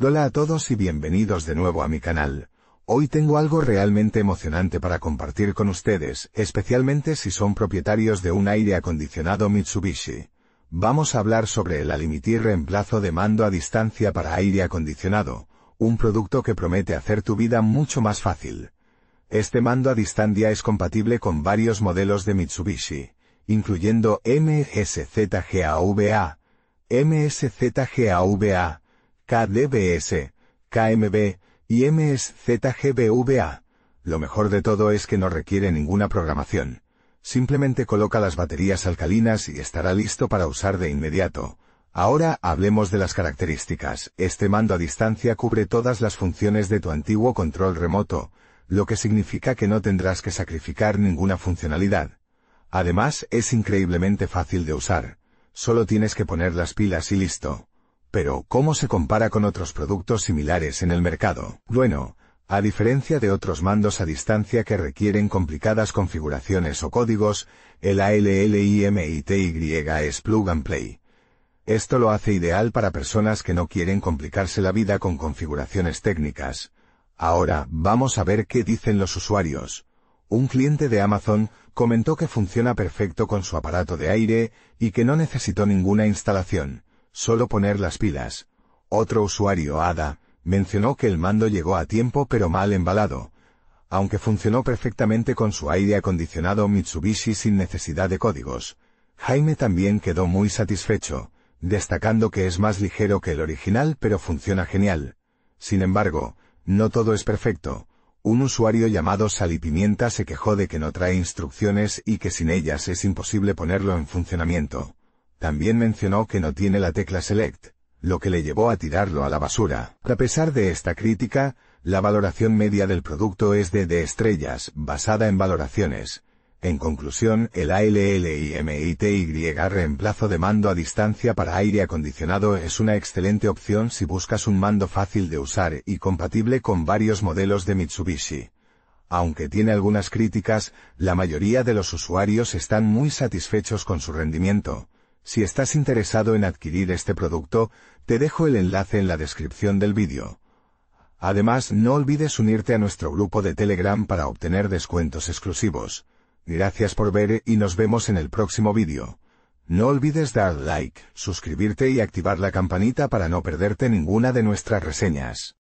Hola a todos y bienvenidos de nuevo a mi canal. Hoy tengo algo realmente emocionante para compartir con ustedes, especialmente si son propietarios de un aire acondicionado Mitsubishi. Vamos a hablar sobre el alimitir reemplazo de mando a distancia para aire acondicionado, un producto que promete hacer tu vida mucho más fácil. Este mando a distancia es compatible con varios modelos de Mitsubishi, incluyendo MSZGAVA, MSZGAVA, KDBS, KMB y MSZGBVA. Lo mejor de todo es que no requiere ninguna programación. Simplemente coloca las baterías alcalinas y estará listo para usar de inmediato. Ahora hablemos de las características. Este mando a distancia cubre todas las funciones de tu antiguo control remoto, lo que significa que no tendrás que sacrificar ninguna funcionalidad. Además, es increíblemente fácil de usar. Solo tienes que poner las pilas y listo. Pero, ¿cómo se compara con otros productos similares en el mercado? Bueno, a diferencia de otros mandos a distancia que requieren complicadas configuraciones o códigos, el ALLIMITY es plug and play. Esto lo hace ideal para personas que no quieren complicarse la vida con configuraciones técnicas. Ahora, vamos a ver qué dicen los usuarios. Un cliente de Amazon comentó que funciona perfecto con su aparato de aire y que no necesitó ninguna instalación. Solo poner las pilas. Otro usuario, Ada, mencionó que el mando llegó a tiempo pero mal embalado, aunque funcionó perfectamente con su aire acondicionado Mitsubishi sin necesidad de códigos. Jaime también quedó muy satisfecho, destacando que es más ligero que el original pero funciona genial. Sin embargo, no todo es perfecto. Un usuario llamado Salipimienta se quejó de que no trae instrucciones y que sin ellas es imposible ponerlo en funcionamiento. También mencionó que no tiene la tecla Select, lo que le llevó a tirarlo a la basura. A pesar de esta crítica, la valoración media del producto es de de estrellas, basada en valoraciones. En conclusión, el ALLIMITY reemplazo de mando a distancia para aire acondicionado es una excelente opción si buscas un mando fácil de usar y compatible con varios modelos de Mitsubishi. Aunque tiene algunas críticas, la mayoría de los usuarios están muy satisfechos con su rendimiento si estás interesado en adquirir este producto, te dejo el enlace en la descripción del vídeo. Además, no olvides unirte a nuestro grupo de Telegram para obtener descuentos exclusivos. Gracias por ver y nos vemos en el próximo vídeo. No olvides dar like, suscribirte y activar la campanita para no perderte ninguna de nuestras reseñas.